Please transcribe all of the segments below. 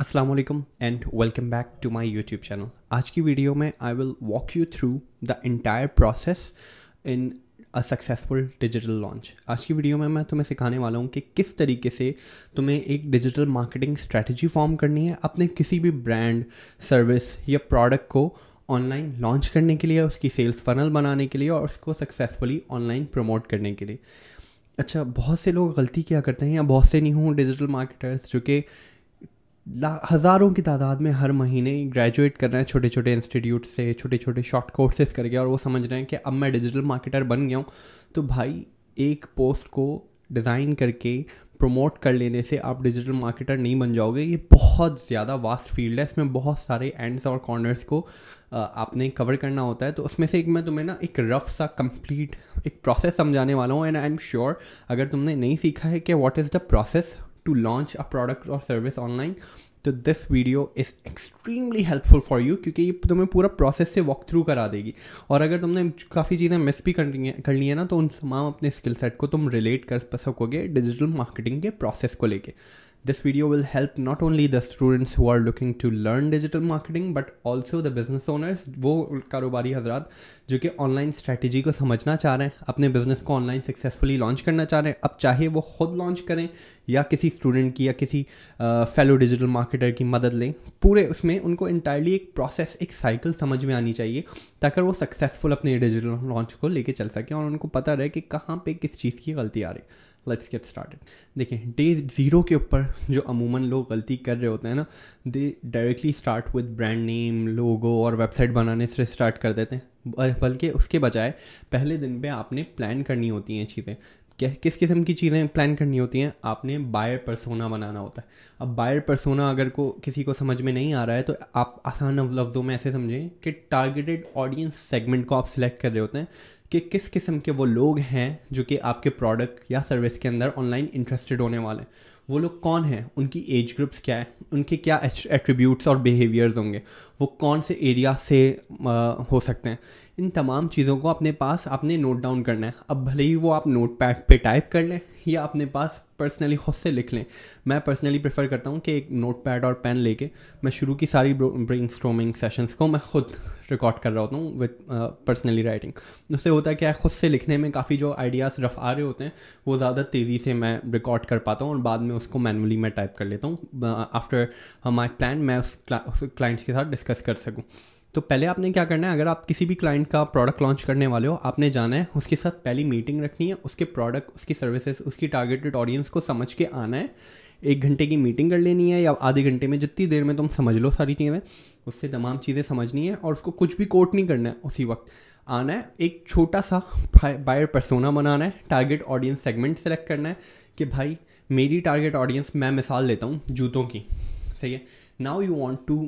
Aslam and welcome back to my YouTube channel आज की video में I will walk you through the entire process in a successful digital launch आज की video में मैं तुम्हें सिखाने वाला हूँ कि किस तरीके से तुम्हें एक डिजिटल मार्केटिंग स्ट्रेटजी फॉर्म करनी है अपने किसी भी ब्रांड सर्विस या प्रोडक्ट को ऑनलाइन लॉन्च करने के लिए उसकी सेल्स फनल बनाने के लिए और उसको सक्सेसफुली ऑनलाइन प्रमोट करने के लिए अच्छा बहुत से लोग गलती क्या करते हैं या बहुत से नहीं हूँ डिजिटल मार्केटर्स जो कि हज़ारों की तादाद में हर महीने ग्रेजुएट कर रहे हैं छोटे छोटे इंस्टीट्यूट से छोटे छोटे शॉर्ट कोर्सेज करके और वो समझ रहे हैं कि अब मैं डिजिटल मार्केटर बन गया हूँ तो भाई एक पोस्ट को डिज़ाइन करके प्रमोट कर लेने से आप डिजिटल मार्केटर नहीं बन जाओगे ये बहुत ज़्यादा वास्ट फील्ड है इसमें बहुत सारे एंड्स और कॉर्नर्स को आपने कवर करना होता है तो उसमें से एक मैं तुम्हें ना एक रफ सा कंप्लीट एक प्रोसेस समझाने वाला हूँ एंड आई एम श्योर अगर तुमने नहीं सीखा है कि what is the process to launch a product or service online तो this video is extremely helpful for you क्योंकि ये तुम्हें पूरा प्रोसेस से वॉक थ्रू करा देगी और अगर तुमने काफ़ी चीज़ें मिस भी कर ली है ना तो उन तमाम अपने स्किल सेट को तुम रिलेट कर सकोगे डिजिटल मार्केटिंग के प्रोसेस को लेके This video will help not only the students who are looking to learn digital marketing but also the business owners वो कारोबारी हजरात जो कि ऑनलाइन स्ट्रैटेजी को समझना चाह रहे हैं अपने बिजनेस को ऑनलाइन सक्सेसफुली लॉन्च करना चाह रहे हैं अब चाहे वो खुद लॉन्च करें या किसी स्टूडेंट की या किसी फेलो डिजिटल मार्केटर की मदद लें पूरे उसमें उनको इंटायरली एक प्रोसेस एक साइकिल समझ में आनी चाहिए ताकि वो सक्सेसफुल अपने डिजिटल लॉन्च को लेके चल सके और उनको पता रहे कि कहाँ पे किस चीज़ की गलती आ रही है लेट्स गेट स्टार्टेड देखें डे ज़ीरो के ऊपर जो अमूमन लोग गलती कर रहे होते हैं ना they directly start with brand name logo और वेबसाइट बनाने से स्टार्ट कर देते हैं बल्कि उसके बजाय पहले दिन पे आपने प्लान करनी होती हैं चीज़ें किस किस्म की चीज़ें प्लान करनी होती हैं आपने बायर परसोना बनाना होता है अब बायर परसोना अगर को किसी को समझ में नहीं आ रहा है तो आप आसान लफ्ज़ों में ऐसे समझें कि टारगेटेड ऑडियंस सेगमेंट को आप सिलेक्ट कर रहे होते हैं कि किस किस्म के वो लोग हैं जो कि आपके प्रोडक्ट या सर्विस के अंदर ऑनलाइन इंटरेस्टेड होने वाले हैं वो लोग कौन हैं उनकी एज ग्रुप्स क्या है उनके क्या एट्रीब्यूट्स और बिहेवियर्स होंगे वो कौन से एरिया से आ, हो सकते हैं इन तमाम चीज़ों को अपने पास आपने नोट डाउन करना है अब भले ही वो आप नोट पैड पर टाइप कर लें या अपने पास पर्सनली खुद से लिख लें मैं पर्सनली प्रेफर करता हूँ कि एक नोट पैड और पेन लेके मैं शुरू की सारी ब्रेन स्ट्रोमिंग सेशंस को मैं खुद रिकॉर्ड कर रहा होता हूँ विद पर्सनली राइटिंग उससे होता है क्या है खुद से लिखने में काफ़ी जो आइडियाज़ रफ आ रहे होते हैं वो ज़्यादा तेज़ी से मैं रिकॉर्ड कर पाता हूँ और बाद में उसको मैनुअली मैं टाइप कर लेता हूँ आफ्टर माई प्लान मैं उस क्लाइंट्स के साथ डिस्कस कर सकूँ तो पहले आपने क्या करना है अगर आप किसी भी क्लाइंट का प्रोडक्ट लॉन्च करने वाले हो आपने जाना है उसके साथ पहली मीटिंग रखनी है उसके प्रोडक्ट उसकी सर्विसेज उसकी टारगेटेड ऑडियंस को समझ के आना है एक घंटे की मीटिंग कर लेनी है या आधे घंटे में जितनी देर में तुम समझ लो सारी चीज़ें उससे तमाम चीज़ें समझनी है और उसको कुछ भी कोट नहीं करना है उसी वक्त आना है एक छोटा सा बायर परसोना बनाना है टारगेट ऑडियंस सेगमेंट सेलेक्ट करना है कि भाई मेरी टारगेट ऑडियंस मैं मिसाल लेता हूँ जूतों की सही है now you want to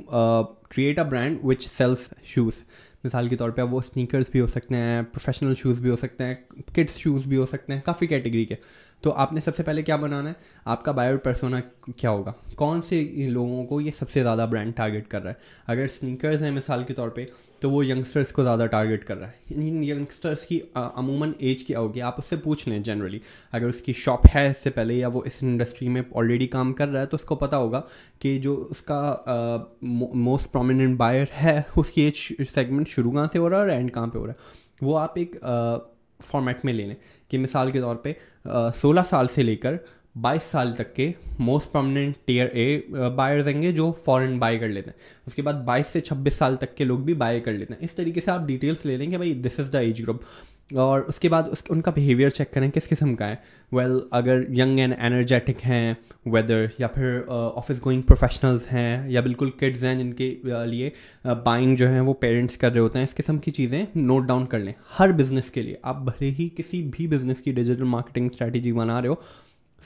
create a brand which sells shoes मिसाल के तौर पे वो स्नीकर्स भी हो सकते हैं प्रोफेशनल शूज़ भी हो सकते हैं किड्स शूज़ भी हो सकते हैं काफ़ी कैटेगरी के तो आपने सबसे पहले क्या बनाना है आपका बायो परसोना क्या होगा कौन से लोगों को ये सबसे ज़्यादा ब्रांड टारगेट कर रहा है अगर स्निकर्स हैं मिसाल के तौर पे तो वो यंगस्टर्स को ज़्यादा टारगेट कर रहा है इन यंगस्टर्स की अमूमन एज क्या होगी आप उससे पूछ लें जनरली अगर उसकी शॉप है इससे पहले या वो इस इंडस्ट्री में ऑलरेडी काम कर रहा है तो उसको पता होगा कि जो उसका मोस्ट प्रोमिनेंट बायर है उसकी एज सेगमेंट शुरू कहाँ से हो रहा है और एंड कहाँ पर हो रहा है वो आप एक फॉर्मेट में ले लें कि मिसाल के तौर पे सोलह साल से लेकर बाईस साल तक के most permanent tier A buyers होंगे जो फॉरेन बाय कर लेते हैं उसके बाद बाईस से छब्बीस साल तक के लोग भी बाय कर लेते हैं इस तरीके से आप डिटेल्स ले लेंगे भाई this is the age group और उसके बाद उस उनका बिहेवियर चेक करें किस किस्म का है वेल well, अगर यंग एंड एनर्जेटिक हैं वेदर या फिर ऑफिस गोइंग प्रोफेशनल्स हैं या बिल्कुल किड्स हैं जिनके uh, लिए बाइंग uh, जो है वो पेरेंट्स कर रहे होते हैं इस किस्म की चीज़ें नोट डाउन कर लें हर बिज़नेस के लिए आप भले ही किसी भी बिज़नेस की डिजिटल मार्केटिंग स्ट्रैटेजी बना रहे हो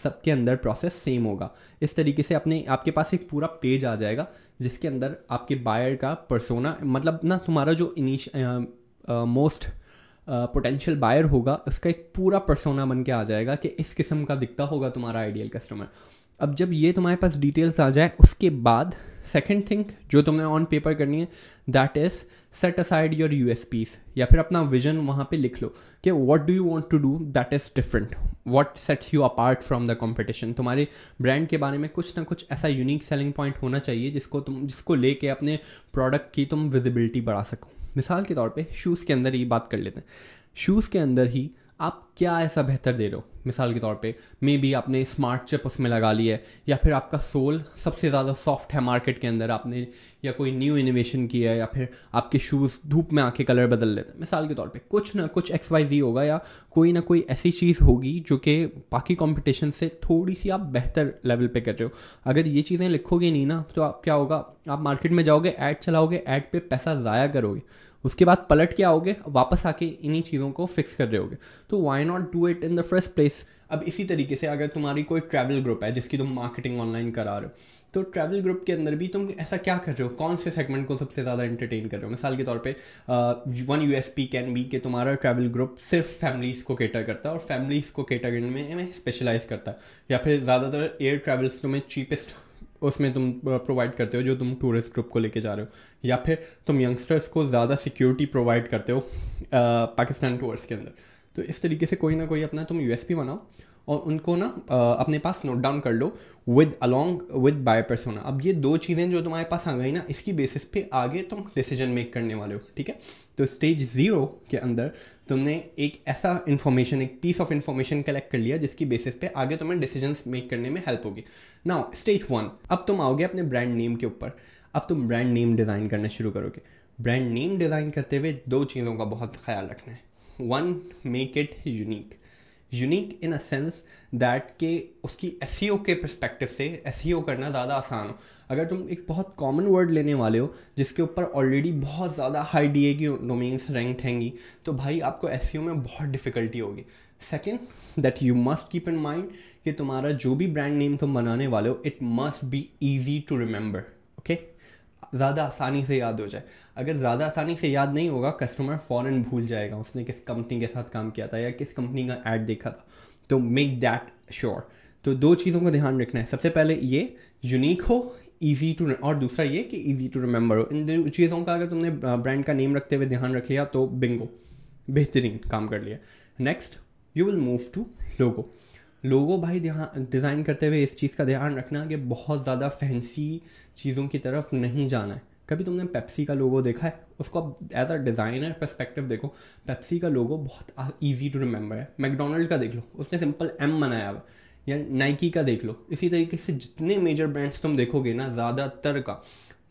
सबके अंदर प्रोसेस सेम होगा इस तरीके से अपने आपके पास एक पूरा पेज आ जाएगा जिसके अंदर आपके बायर का परसोना मतलब ना तुम्हारा जो इनिश most uh, uh, potential buyer होगा उसका एक पूरा परसोना बन के आ जाएगा कि इस किस्म का दिखता होगा तुम्हारा आइडियल कस्टमर अब जब ये तुम्हारे पास डिटेल्स आ जाए उसके बाद सेकेंड थिंग जो तुम्हें ऑन पेपर करनी है that is set aside your U S Ps या फिर अपना विजन वहाँ पे लिख लो कि what do you want to do that is different what sets you apart from the competition तुम्हारे ब्रांड के बारे में कुछ ना कुछ ऐसा यूनिक सेलिंग पॉइंट होना चाहिए जिसको तुम जिसको लेके अपने प्रोडक्ट की तुम विजिबिलिटी बढ़ा सको मिसाल के तौर पे शूज़ के अंदर ही बात कर लेते हैं शूज़ के अंदर ही आप क्या ऐसा बेहतर दे रहे हो मिसाल के तौर पे मे बी आपने स्मार्ट चिप उसमें लगा ली है या फिर आपका सोल सबसे ज़्यादा सॉफ्ट है मार्केट के अंदर आपने या कोई न्यू इनोवेशन किया है या फिर आपके शूज़ धूप में आके कलर बदल लेते हैं मिसाल के तौर पे कुछ ना कुछ एक्स वाई जी होगा या कोई ना कोई ऐसी चीज़ होगी जो कि बाकी कॉम्पिटिशन से थोड़ी सी आप बेहतर लेवल पर कर रहे हो अगर ये चीज़ें लिखोगे नहीं ना तो आप क्या होगा आप मार्केट में जाओगे ऐड चलाओगे ऐड पर पैसा ज़ाया करोगे उसके बाद पलट के आओगे वापस आके इन्हीं चीज़ों को फिक्स कर रहे होगे तो why not do it in the first place अब इसी तरीके से अगर तुम्हारी कोई ट्रैवल ग्रुप है जिसकी तुम मार्केटिंग ऑनलाइन करा रहे हो तो ट्रैवल ग्रुप के अंदर भी तुम ऐसा क्या कर रहे हो कौन से सेगमेंट को सबसे ज़्यादा एंटरटेन कर रहे हो मिसाल के तौर पे one U S P can be कि तुम्हारा ट्रैवल ग्रुप सिर्फ फैमिलीज़ को केटर करता है और फैमिलीज़ को केटर करने में स्पेशलाइज करता है या फिर ज़्यादातर एयर ट्रैवल्स तुम्हें चीपेस्ट उसमें तुम प्रोवाइड करते हो जो तुम टूरिस्ट ग्रुप को लेके जा रहे हो या फिर तुम यंगस्टर्स को ज़्यादा सिक्योरिटी प्रोवाइड करते हो पाकिस्तान टूर्स के अंदर तो इस तरीके से कोई ना कोई अपना तुम यूएसपी बनाओ और उनको ना अपने पास नोट डाउन कर लो with along with buy persona अब ये दो चीज़ें जो तुम्हारे पास आ गई ना इसकी बेसिस पे आगे तुम डिसीजन मेक करने वाले हो ठीक है तो स्टेज ज़ीरो के अंदर तुमने एक ऐसा इन्फॉर्मेशन एक पीस ऑफ इन्फॉर्मेशन कलेक्ट कर लिया जिसकी बेसिस पे आगे तुम्हें डिसीजन मेक करने में हेल्प होगी नाउ स्टेज वन अब तुम आओगे अपने ब्रांड नेम के ऊपर अब तुम ब्रांड नेम डिज़ाइन करना शुरू करोगे ब्रांड नेम डिज़ाइन करते हुए दो चीज़ों का बहुत ख्याल रखना है one make it unique unique in a sense that के उसकी एस e के परस्पेक्टिव से एस e करना ज़्यादा आसान हो अगर तुम एक बहुत कॉमन वर्ड लेने वाले हो जिसके ऊपर ऑलरेडी बहुत ज़्यादा हाई डी की डोमेन्स रैंक हैंगी तो भाई आपको एस e में बहुत डिफ़िकल्टी होगी second that you must keep in mind कि तुम्हारा जो भी ब्रांड नेम तुम बनाने वाले हो it must be easy to remember okay ज़्यादा आसानी से याद हो जाए अगर ज़्यादा आसानी से याद नहीं होगा कस्टमर फ़ौरन भूल जाएगा उसने किस कंपनी के साथ काम किया था या किस कंपनी का एड देखा था तो मेक दैट श्योर तो दो चीज़ों का ध्यान रखना है सबसे पहले ये यूनिक हो ईजी टू और दूसरा ये कि ईजी टू रिमेंबर हो इन दो चीज़ों का अगर तुमने ब्रांड का नेम रखते हुए ध्यान रख लिया तो बिंगो बेहतरीन काम कर लिया next you will move to logo लोगों भाई ध्यान डिज़ाइन करते हुए इस चीज़ का ध्यान रखना कि बहुत ज़्यादा फैंसी चीज़ों की तरफ नहीं जाना है कभी तुमने पेप्सी का लोगो देखा है उसको आप एज अ डिज़ाइनर परस्पेक्टिव देखो पेप्सी का लोगो बहुत ईजी टू रिमेंबर है मैकडोनल्ड का देख लो उसने सिंपल एम बनाया हुआ या नाइकी का देख लो इसी तरीके से जितने मेजर ब्रांड्स तुम देखोगे ना ज़्यादातर का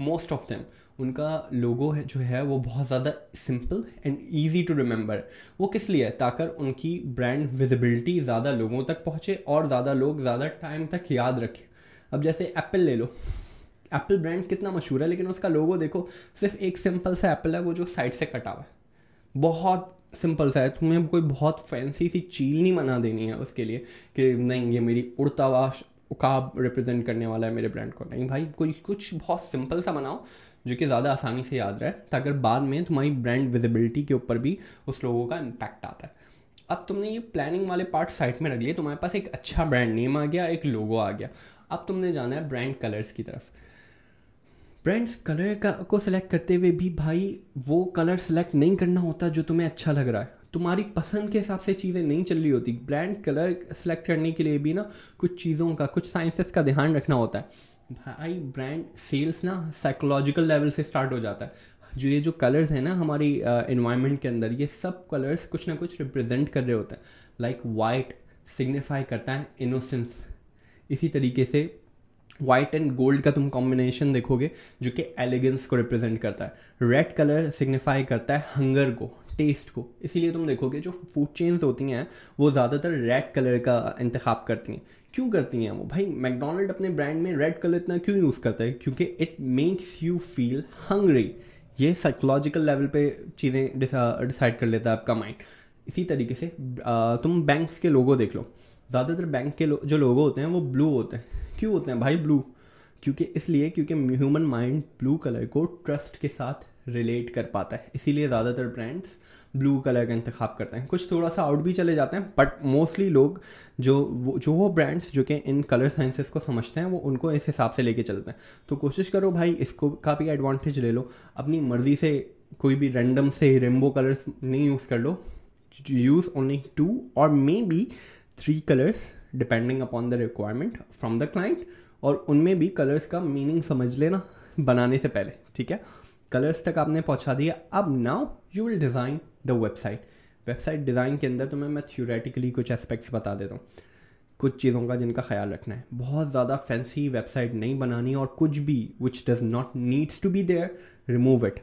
मोस्ट ऑफ देम उनका लोगो है जो है वो बहुत ज़्यादा simple and easy to remember वो किस लिए ताकर उनकी ब्रांड विजिबिलिटी ज़्यादा लोगों तक पहुँचे और ज़्यादा लोग ज़्यादा टाइम तक याद रखें अब जैसे एप्पल ले लो एप्पल ब्रांड कितना मशहूर है लेकिन उसका लोगो देखो सिर्फ एक सिंपल सा एप्पल है वो जो साइड से कटा हुआ है बहुत सिंपल सा है तुम्हें कोई बहुत फैंसी सी चील नहीं बना देनी है उसके लिए कि नहीं ये मेरी उड़ता हुआ उकाब रिप्रेजेंट करने वाला है मेरे ब्रांड को नहीं भाई कोई कुछ बहुत सिंपल सा बनाओ जो कि ज़्यादा आसानी से याद रहे ताकि तो बाद में तुम्हारी ब्रांड विजिबिलिटी के ऊपर भी उस लोगों का इम्पैक्ट आता है अब तुमने ये प्लानिंग वाले पार्ट साइट में रख लिए तुम्हारे पास एक अच्छा ब्रांड नेम आ गया एक लोगो आ गया अब तुमने जाना है ब्रांड कलर्स की तरफ ब्रांड्स कलर का को सिलेक्ट करते हुए भी भाई वो कलर सेलेक्ट नहीं करना होता जो तुम्हें अच्छा लग रहा है तुम्हारी पसंद के हिसाब से चीज़ें नहीं चल रही होती ब्रांड कलर सेलेक्ट करने के लिए भी ना कुछ चीज़ों का कुछ साइंसेस का ध्यान रखना होता है भाई ब्रांड सेल्स ना साइकोलॉजिकल लेवल से स्टार्ट हो जाता है जो ये जो कलर्स हैं ना हमारी इन्वायरमेंट uh, के अंदर ये सब कलर्स कुछ ना कुछ रिप्रेजेंट कर रहे होते हैं लाइक वाइट सिग्निफाई करता है इनोसेंस इसी तरीके से वाइट एंड गोल्ड का तुम कॉम्बिनेशन देखोगे जो कि एलिगेंस को रिप्रेजेंट करता है रेड कलर सिग्निफाई करता है हंगर को टेस्ट को इसीलिए तुम देखोगे जो फूड चेन्स होती हैं वो ज़्यादातर रेड कलर का इंतख्य करती हैं क्यों करती हैं वो भाई मैकडोनल्ड अपने ब्रांड में रेड कलर इतना क्यों यूज़ करता है क्योंकि it makes you feel hungry ये साइकोलॉजिकल लेवल पे चीज़ें डिसाइड कर लेता है आपका माइंड इसी तरीके से तुम बैंक्स के लोगों देख लो ज़्यादातर बैंक के लो, जो लोगो होते हैं वो ब्लू होते हैं क्यों होते हैं भाई ब्लू क्योंकि इसलिए क्योंकि ह्यूमन माइंड ब्लू कलर को ट्रस्ट के साथ रिलेट कर पाता है इसीलिए ज़्यादातर ब्रांड्स ब्लू कलर का इंतखब करते हैं कुछ थोड़ा सा आउट भी चले जाते हैं बट मोस्टली लोग जो वो जो वो ब्रांड्स जो कि इन कलर साइंसेस को समझते हैं वो उनको इस हिसाब से लेके चलते हैं तो कोशिश करो भाई इसको का भी एडवांटेज ले लो अपनी मर्ज़ी से कोई भी रैंडम से रेनबो कलर्स नहीं यूज़ कर लो यूज़ ओनली टू और maybe three colours depending upon the requirement from the client और उनमें भी कलर्स का मीनिंग समझ लेना बनाने से पहले ठीक है कलर्स तक आपने पहुंचा दिया अब now you will design the website website design के अंदर तुम्हें मैं थ्योरेटिकली कुछ एस्पेक्ट्स बता देता हूँ कुछ चीज़ों का जिनका ख्याल रखना है बहुत ज़्यादा फैंसी वेबसाइट नहीं बनानी और कुछ भी which does not needs to be there remove it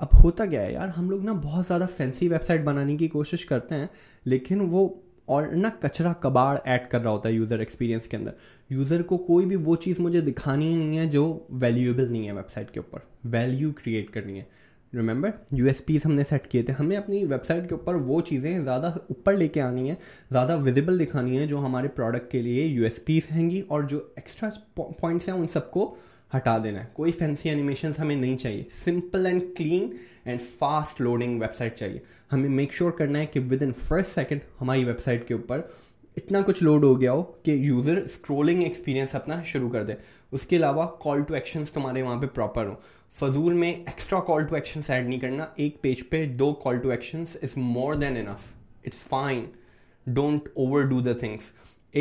अब होता क्या है यार हम लोग ना बहुत ज़्यादा फैंसी वेबसाइट बनाने की कोशिश करते हैं लेकिन वो और ना कचरा कबाड़ ऐड कर रहा होता है यूज़र एक्सपीरियंस के अंदर यूज़र को कोई भी वो चीज़ मुझे दिखानी ही नहीं है जो वैल्यूएबल नहीं है वेबसाइट के ऊपर वैल्यू क्रिएट करनी है रिमेंबर यू हमने सेट किए थे हमें अपनी वेबसाइट के ऊपर वो चीज़ें ज़्यादा ऊपर लेके आनी है ज़्यादा विजिबल दिखानी है जो हमारे प्रोडक्ट के लिए यू हैंगी और जो एक्स्ट्रा पॉइंट्स हैं उन सबको हटा देना है कोई फैंसी एनिमेशन हमें नहीं चाहिए simple and clean and fast loading website चाहिए हमें मेक श्योर sure करना है कि विद इन फर्स्ट सेकेंड हमारी वेबसाइट के ऊपर इतना कुछ लोड हो गया हो कि यूज़र स्क्रोलिंग एक्सपीरियंस अपना शुरू कर दे उसके अलावा कॉल टू एक्शंस तुम्हारे वहाँ पे प्रॉपर हो फजूल में extra call to actions add नहीं करना एक पेज पे दो call to actions is more than enough it's fine don't overdo the things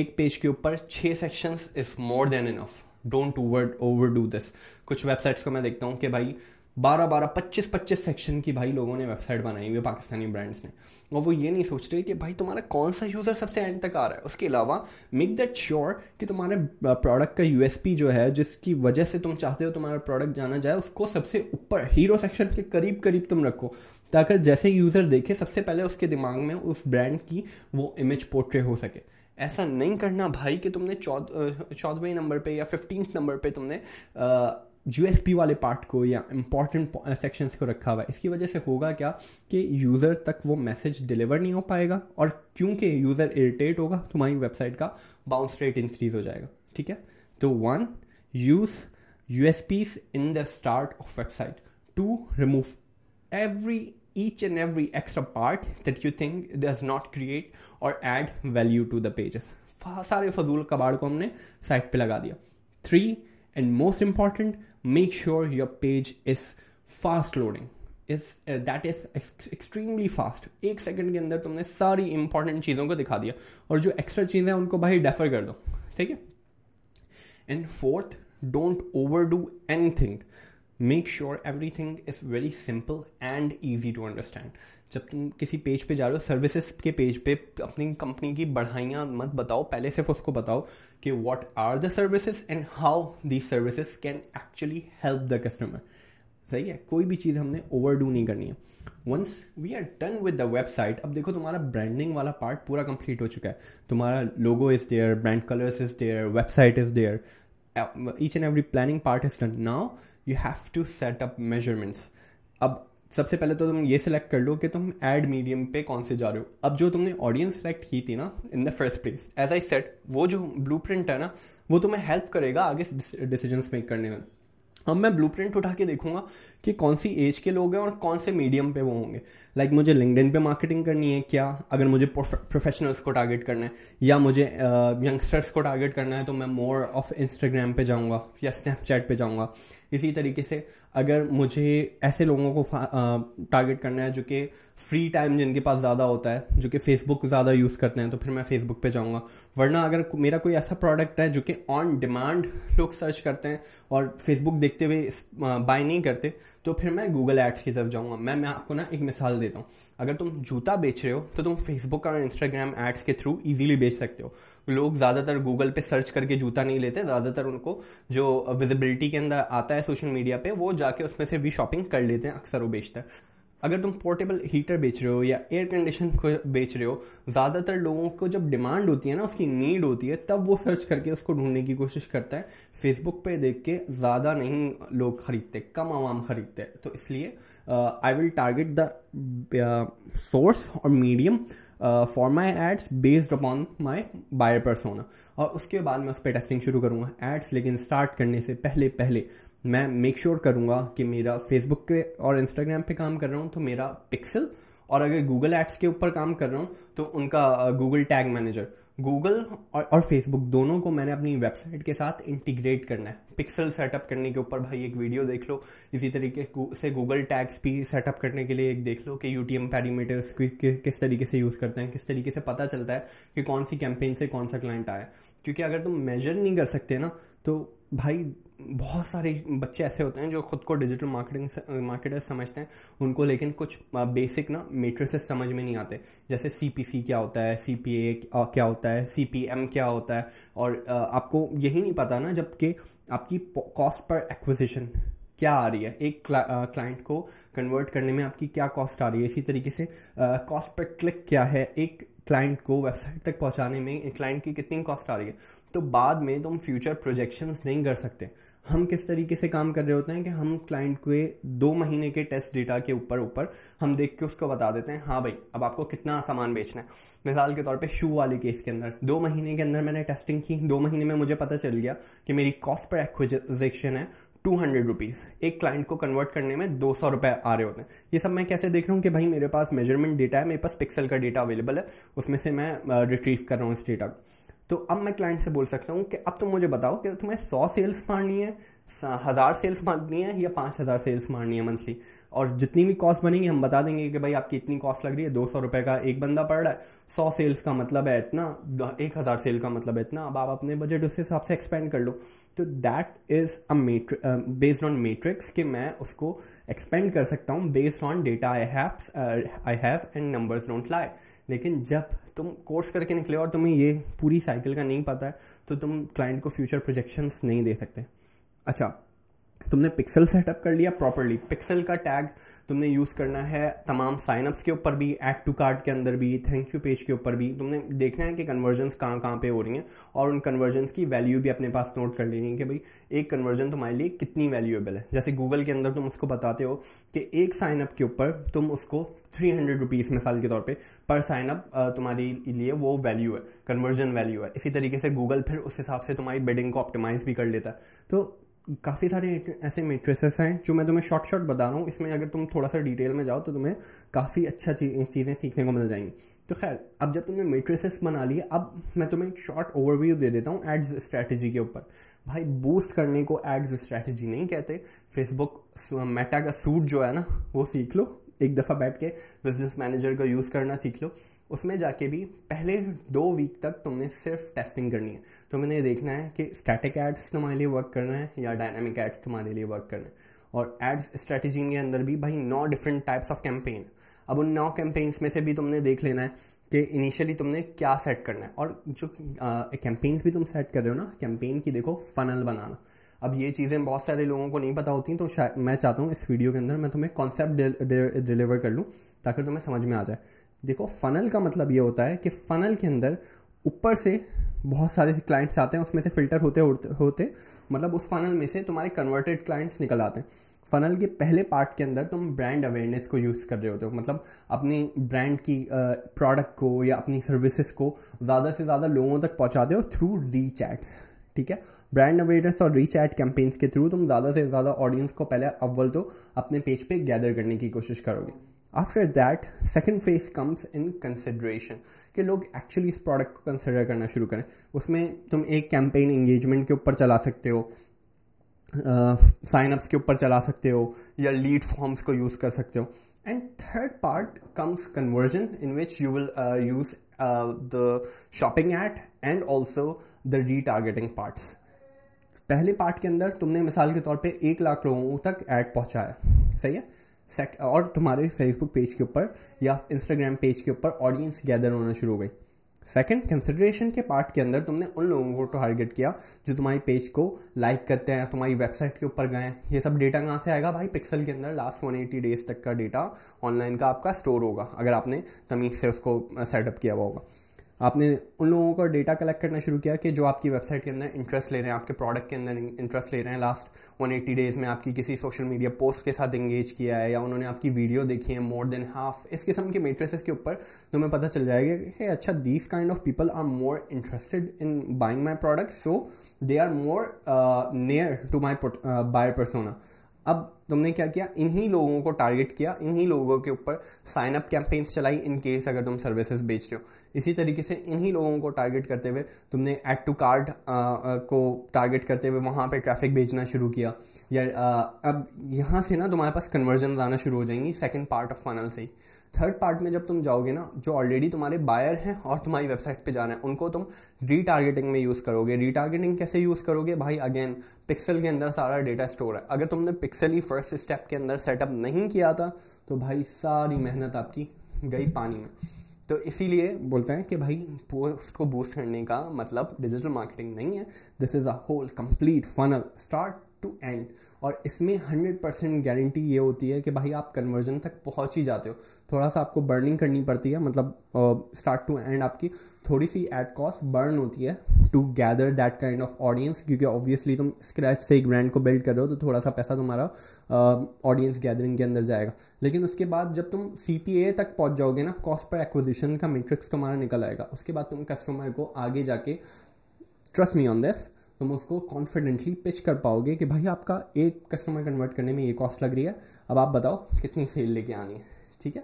एक पेज के ऊपर छः sections is more than enough don't over overdo this कुछ वेबसाइट्स को मैं देखता हूँ कि भाई बारह बारह पच्चीस पच्चीस सेक्शन की भाई लोगों ने वेबसाइट बनाई हुई है पाकिस्तानी ब्रांड्स ने और वो ये नहीं सोच रहे कि भाई तुम्हारा कौन सा यूज़र सबसे एंड तक आ रहा है उसके अलावा मेक दैट श्योर कि तुम्हारे प्रोडक्ट का यू जो है जिसकी वजह से तुम चाहते हो तुम्हारा प्रोडक्ट जाना जाए उसको सबसे ऊपर हीरो सेक्शन के करीब करीब तुम रखो ताकि जैसे यूज़र देखे सबसे पहले उसके दिमाग में उस ब्रांड की वो इमेज पोर्ट्रे हो सके ऐसा नहीं करना भाई कि तुमने चौदहवें नंबर पे या फिफ्टीन नंबर पे तुमने आ, यू वाले पार्ट को या इम्पॉर्टेंट सेक्शंस को रखा हुआ है इसकी वजह से होगा क्या कि यूज़र तक वो मैसेज डिलीवर नहीं हो पाएगा और क्योंकि यूज़र इरिटेट होगा तुम्हारी वेबसाइट का बाउंस रेट इंक्रीज हो जाएगा ठीक है तो one use U S Ps in the start of website to remove every each and every extra part that you think does not create और add value to the pages सारे फजूल कबाड़ को हमने साइट पे लगा दिया three and most important make sure your page is fast loading is that is extremely fast एक सेकेंड के अंदर तुमने सारी इंपॉर्टेंट चीज़ों को दिखा दिया और जो एक्स्ट्रा चीज़ें हैं उनको भाई डेफर कर दो ठीक है and fourth don't overdo anything make sure everything is very simple and easy to understand जब तुम किसी पेज पे जा रहे हो सर्विसेज के पेज पे अपनी कंपनी की बढ़ाइयाँ मत बताओ पहले सिर्फ उसको बताओ कि what are the services and how the services can actually help the customer सही है कोई भी चीज़ हमने ओवर डू नहीं करनी है once we are done with the website अब देखो तुम्हारा ब्रांडिंग वाला पार्ट पूरा कंप्लीट हो चुका है तुम्हारा logo is there brand colours is there website is there each and every planning part is done now you have to set up measurements अब सबसे पहले तो तुम ये सिलेक्ट कर लो कि तुम एड मीडियम पे कौन से जा रहे हो अब जो तुमने ऑडियंस सेलेक्ट की थी ना in the first place as I set वो जो ब्लू है ना वो तुम्हें हेल्प करेगा आगे डिसीजन मेक करने में अब मैं ब्लू प्रिंट उठा के देखूंगा कि कौन सी एज के लोग हैं और कौन से मीडियम पे वो होंगे लाइक like मुझे लिंकडिन पे मार्केटिंग करनी है क्या अगर मुझे प्रोफेशनल्स को टारगेट करना है या मुझे यंगस्टर्स uh, को टारगेट करना है तो मैं मोर ऑफ इंस्टाग्राम पे जाऊँगा या स्नैपचैट पे जाऊँगा इसी तरीके से अगर मुझे ऐसे लोगों को टारगेट करना है जो कि फ्री टाइम जिनके पास ज़्यादा होता है जो कि फेसबुक ज़्यादा यूज़ करते हैं तो फिर मैं फेसबुक पे जाऊँगा वरना अगर मेरा कोई ऐसा प्रोडक्ट है जो कि ऑन डिमांड लोग सर्च करते हैं और फेसबुक देखते हुए बाई नहीं करते तो फिर मैं गूगल एड्स की तरफ जाऊँगा मैं मैं आपको ना एक मिसाल देता हूँ अगर तुम जूता बेच रहे हो तो तुम फेसबुक और इंस्टाग्राम एड्स के थ्रू ईजिली बेच सकते हो लोग ज़्यादातर गूगल पे सर्च करके जूता नहीं लेते ज़्यादातर उनको जो विजिबिलिटी के अंदर आता है सोशल मीडिया पर वो जाके उसमें से भी शॉपिंग कर लेते हैं अक्सर वो बेचता है अगर तुम पोर्टेबल हीटर बेच रहे हो या एयर कंडीशन को बेच रहे हो ज़्यादातर लोगों को जब डिमांड होती है ना उसकी नीड होती है तब वो सर्च करके उसको ढूंढने की कोशिश करता है फेसबुक पे देख के ज़्यादा नहीं लोग ख़रीदते कम आवाम ख़रीदते हैं तो इसलिए I will target the source और medium for my ads based upon my buyer persona और उसके बाद मैं उस पर टेस्टिंग शुरू करूँगा एड्स लेकिन स्टार्ट करने से पहले पहले मैं मेक श्योर sure करूँगा कि मेरा फेसबुक पे और इंस्टाग्राम पे काम कर रहा हूँ तो मेरा पिक्सल और अगर गूगल एप्स के ऊपर काम कर रहा हूँ तो उनका गूगल टैग मैनेजर गूगल और, और फेसबुक दोनों को मैंने अपनी वेबसाइट के साथ इंटीग्रेट करना है पिक्सल सेटअप करने के ऊपर भाई एक वीडियो देख लो इसी तरीके से गूगल टैग्स भी सेटअप करने के लिए एक देख लो कि यू टी एम पैरीमीटर्स किस तरीके से यूज़ करते हैं किस तरीके से पता चलता है कि कौन सी कैंपेन से कौन सा क्लाइंट आया क्योंकि अगर तुम मेजर नहीं कर सकते ना तो भाई बहुत सारे बच्चे ऐसे होते हैं जो खुद को डिजिटल मार्केटिंग मार्केटर्स समझते हैं उनको लेकिन कुछ बेसिक ना मेट्रिसेस समझ में नहीं आते जैसे सी क्या होता है सी क्या होता है सी क्या होता है और आपको यही नहीं पता ना जबकि आपकी कॉस्ट पर एक्विजिशन क्या आ रही है एक क्लाइंट को कन्वर्ट करने में आपकी क्या कॉस्ट आ रही है इसी तरीके से कॉस्ट पर क्लिक क्या है एक क्लाइंट को वेबसाइट तक पहुंचाने में क्लाइंट की कितनी कॉस्ट आ रही है तो बाद में तुम फ्यूचर प्रोजेक्शंस नहीं कर सकते हम किस तरीके से काम कर रहे होते हैं कि हम क्लाइंट के दो महीने के टेस्ट डेटा के ऊपर ऊपर हम देख के उसको बता देते हैं हाँ भाई अब आपको कितना सामान बेचना है मिसाल के तौर पे शू वाले केस के अंदर दो महीने के अंदर मैंने टेस्टिंग की दो महीने में मुझे पता चल गया कि मेरी कॉस्ट पर एक्विजेक्शन है टू हंड्रेड रुपीज़ एक क्लाइंट को कन्वर्ट करने में दो सौ रुपये आ रहे होते हैं ये सब मैं कैसे देख रहा हूँ कि भाई मेरे पास मेजरमेंट डेटा है मेरे पास पिक्सल का डेटा अवेलेबल है उसमें से मैं रिट्रीव कर रहा हूँ इस डेटा को तो अब मैं क्लाइंट से बोल सकता हूँ कि अब तुम मुझे बताओ कि तुम्हें सौ सेल्स मारनी है हज़ार सेल्स मारनी है या पाँच हज़ार सेल्स मारनी है मंथली और जितनी भी कॉस्ट बनेगी हम बता देंगे कि भाई आपकी इतनी कॉस्ट लग रही है दो सौ रुपये का एक बंदा पड़ रहा है सौ सेल्स का मतलब है इतना एक हज़ार सेल का मतलब है इतना अब आप अपने बजट उस हिसाब से एक्सपेंड कर लो तो that is a metric based on metrics कि मैं उसको एक्सपेंड कर सकता हूँ based on data I have I have and numbers don't lie लेकिन जब तुम कोर्स करके निकले और तुम्हें ये पूरी साइकिल का नहीं पता है तो तुम क्लाइंट को फ्यूचर प्रोजेक्शंस नहीं दे सकते अच्छा तुमने पिक्सल सेटअप कर लिया प्रॉपरली पिक्सल का टैग तुमने यूज़ करना है तमाम साइनअप्स के ऊपर भी एड टू कार्ड के अंदर भी थैंक यू पेज के ऊपर भी तुमने देखना है कि कन्वर्जन्स कहाँ कहाँ पे हो रही हैं और उन कन्वर्जन्स की वैल्यू भी अपने पास नोट कर लेनी है कि भाई एक कन्वर्जन तुम्हारे लिए कितनी वैल्यूएबल है जैसे गूगल के अंदर तुम उसको बताते हो कि एक साइनअप के ऊपर तुम उसको थ्री हंड्रेड रुपीज़ मिसाल के तौर पर पर साइनअप तुम्हारे लिए वो वैल्यू है कन्वर्जन वैल्यू है इसी तरीके से गूगल फिर उस हिसाब से तुम्हारी बिडिंग को ऑप्टिमाइज़ भी कर लेता है तो काफ़ी सारे ऐसे मेट्रेसेस हैं जो मैं तुम्हें शॉर्ट शॉर्ट बता रहा हूँ इसमें अगर तुम थोड़ा सा डिटेल में जाओ तो तुम्हें काफ़ी अच्छा चीज़ें सीखने को मिल जाएंगी तो खैर अब जब तुमने मेट्रेसेस बना लिए अब मैं तुम्हें एक शॉर्ट ओवरव्यू दे देता हूँ एड्स स्ट्रैटेजी के ऊपर भाई बूस्ट करने को एड्स स्ट्रैटेजी नहीं कहते फेसबुक मेटा का सूट जो है ना वो सीख लो एक दफ़ा बैठ के बिजनेस मैनेजर का यूज़ करना सीख लो उसमें जाके भी पहले दो वीक तक तुमने सिर्फ टेस्टिंग करनी है तो मैंने देखना है कि स्टैटिक एड्स तुम्हारे लिए वर्क करना है या डायनामिक एड्स तुम्हारे लिए वर्क करना है और एड्स स्ट्रेटजी के अंदर भी भाई नौ डिफरेंट टाइप्स ऑफ कैंपेन अब उन नौ कैंपेन्स में से भी तुमने देख लेना है कि इनिशियली तुमने क्या सेट करना है और जो कैंपेन्स भी तुम सेट कर रहे हो ना कैंपेन की देखो फनल बनाना अब ये चीज़ें बहुत सारे लोगों को नहीं पता होती तो मैं चाहता हूँ इस वीडियो के अंदर मैं तुम्हें कॉन्सेप्ट डिलीवर कर लूँ ताकि तुम्हें समझ में आ जाए देखो फ़नल का मतलब ये होता है कि फ़नल के अंदर ऊपर से बहुत सारे क्लाइंट्स आते हैं उसमें से फ़िल्टर होते होते मतलब उस फ़नल में से तुम्हारे कन्वर्टेड क्लाइंट्स निकल आते हैं फ़नल के पहले पार्ट के अंदर तुम ब्रांड अवेयरनेस को यूज़ कर रहे होते हो मतलब अपनी ब्रांड की प्रोडक्ट को या अपनी सर्विसेज को ज़्यादा से ज़्यादा लोगों तक पहुँचाते हो थ्रू रीच एड्स ठीक है ब्रांड अवेयरनेस और रीच एड कैंपेन्स के थ्रू तुम ज़्यादा से ज़्यादा ऑडियंस को पहले अव्वल तो अपने पेज पे गैदर करने की कोशिश करोगे after that second phase comes in consideration कि लोग एक्चुअली इस प्रोडक्ट को कंसिडर करना शुरू करें उसमें तुम एक कैंपेन इंगेजमेंट के ऊपर चला सकते हो साइनअप्स uh, के ऊपर चला सकते हो या लीड फॉर्म्स को यूज़ कर सकते हो and third part comes conversion in which you will use the shopping ad and also the retargeting parts पहले पार्ट के अंदर तुमने मिसाल के तौर पे एक लाख लोगों तक ऐड पहुंचाया सही है और तुम्हारे फेसबुक पेज के ऊपर या इंस्टाग्राम पेज के ऊपर ऑडियंस गैदर होना शुरू हो गई सेकंड कंसिडरेशन के पार्ट के अंदर तुमने उन लोगों को टारगेट किया जो तुम्हारी पेज को लाइक करते हैं तुम्हारी वेबसाइट के ऊपर गए ये सब डेटा कहाँ से आएगा भाई पिक्सल के अंदर लास्ट वन एटी डेज तक का डेटा ऑनलाइन का आपका स्टोर होगा अगर आपने तमीज़ से उसको सेटअप किया हुआ होगा आपने उन लोगों का डेटा कलेक्ट करना शुरू किया कि जो आपकी वेबसाइट के अंदर इंटरेस्ट ले रहे हैं आपके प्रोडक्ट के अंदर इंटरेस्ट ले रहे हैं लास्ट वन एट्टी डेज़ में आपकी किसी सोशल मीडिया पोस्ट के साथ इंगेज किया है या उन्होंने आपकी वीडियो देखी है मोर देन हाफ इस किस्म के मेट्रेसेस के ऊपर तुम्हें पता चल जाएगा कि अच्छा these kind of people are more interested in buying my product so they are more near to my buy persona अब तुमने क्या किया इन्हीं लोगों को टारगेट किया इन्हीं लोगों के ऊपर साइन अप कैंपेन्स चलाई इन केस अगर तुम सर्विसेज बेच रहे हो इसी तरीके से इन्हीं लोगों को टारगेट करते हुए तुमने एड टू कार्ड को टारगेट करते हुए वहाँ पे ट्रैफिक भेजना शुरू किया या आ, अब यहाँ से ना तुम्हारे पास कन्वर्जन आना शुरू हो जाएंगी सेकेंड पार्ट ऑफ फनल से ही थर्ड पार्ट में जब तुम जाओगे ना जो ऑलरेडी तुम्हारे बायर हैं और तुम्हारी वेबसाइट पे रहे हैं उनको तुम रीटारगेटिंग में यूज़ करोगे रीटारगेटिंग कैसे यूज़ करोगे भाई अगेन पिक्सल के अंदर सारा डेटा स्टोर है अगर तुमने पिक्सल ही फर्स्ट स्टेप के अंदर सेटअप नहीं किया था तो भाई सारी मेहनत आपकी गई पानी में तो इसीलिए बोलते हैं कि भाई पोस्ट को बूस्ट करने का मतलब डिजिटल मार्केटिंग नहीं है this is a whole complete funnel start to end और इसमें हंड्रेड परसेंट गारंटी ये होती है कि भाई आप कन्वर्जन तक पहुंच ही जाते हो थोड़ा सा आपको बर्निंग करनी पड़ती है मतलब स्टार्ट टू एंड आपकी थोड़ी सी एट कॉस्ट बर्न होती है to gather that kind of audience क्योंकि ऑब्वियसली तुम स्क्रैच से एक ब्रांड को बिल्ड कर रहे हो तो थोड़ा सा पैसा तुम्हारा ऑडियंस uh, गैदरिंग के अंदर जाएगा लेकिन उसके बाद जब तुम सी तक पहुँच जाओगे ना कॉस्ट पर एक्विजिशन का मेट्रिक्स तुम्हारा निकल आएगा उसके बाद तुम कस्टमर को आगे जाके ट्रस्ट मी ऑन दिस तुम उसको कॉन्फिडेंटली पिच कर पाओगे कि भाई आपका एक कस्टमर कन्वर्ट करने में ये कॉस्ट लग रही है अब आप बताओ कितनी सेल लेके आनी है ठीक है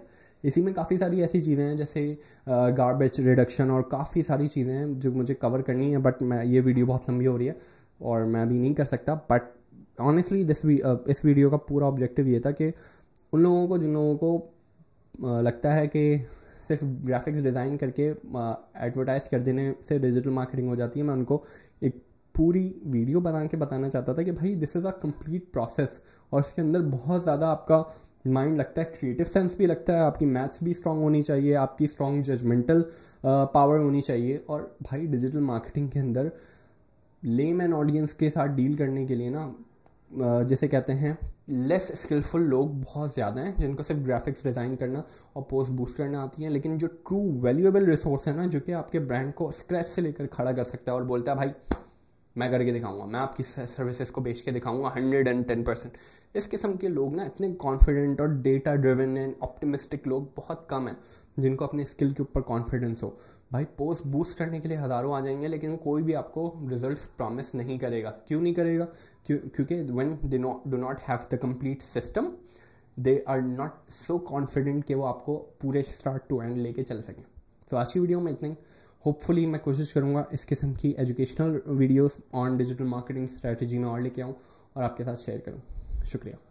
इसी में काफ़ी सारी ऐसी चीज़ें हैं जैसे गार्बेज रिडक्शन और काफ़ी सारी चीज़ें हैं जो मुझे कवर करनी है बट मैं ये वीडियो बहुत लंबी हो रही है और मैं अभी नहीं कर सकता बट ऑनेस्टली दिस इस वीडियो का पूरा ऑब्जेक्टिव ये था कि उन लोगों को जिन लोगों को लगता है कि सिर्फ ग्राफिक्स डिज़ाइन करके एडवर्टाइज़ कर देने से डिजिटल मार्केटिंग हो जाती है मैं उनको एक पूरी वीडियो बना के बताना चाहता था कि भाई this is a complete process और इसके अंदर बहुत ज़्यादा आपका माइंड लगता है क्रिएटिव सेंस भी लगता है आपकी मैथ्स भी स्ट्रांग होनी चाहिए आपकी स्ट्रांग जजमेंटल पावर होनी चाहिए और भाई डिजिटल मार्केटिंग के अंदर लेम एंड ऑडियंस के साथ डील करने के लिए ना जैसे कहते हैं लेस स्किलफुल लोग बहुत ज़्यादा हैं जिनको सिर्फ ग्राफिक्स डिज़ाइन करना और पोस्ट बूस्ट करना आती है लेकिन जो ट्रू वैल्यूएबल रिसोर्स है ना जो कि आपके ब्रांड को स्क्रैच से लेकर खड़ा कर सकता है और बोलता है भाई मैं करके दिखाऊंगा मैं आपकी सर्विसेज को बेच के दिखाऊंगा हंड्रेड एंड टेन परसेंट इस किस्म के लोग ना इतने कॉन्फिडेंट और डेटा ड्रिवन एंड ऑप्टिमिस्टिक लोग बहुत कम हैं जिनको अपने स्किल के ऊपर कॉन्फिडेंस हो भाई पोस्ट बूस्ट करने के लिए हज़ारों आ जाएंगे लेकिन कोई भी आपको रिजल्ट प्रॉमिस नहीं करेगा क्यों नहीं करेगा क्यों क्योंकि one they do not have the complete system they are not so confident कि वो आपको पूरे स्टार्ट टू एंड लेके चल सकें तो आज की वीडियो में इतने होपफुली मैं कोशिश करूँगा इस किस्म की educational videos on digital marketing strategy में और लेके आऊँ और आपके साथ शेयर करूँ शुक्रिया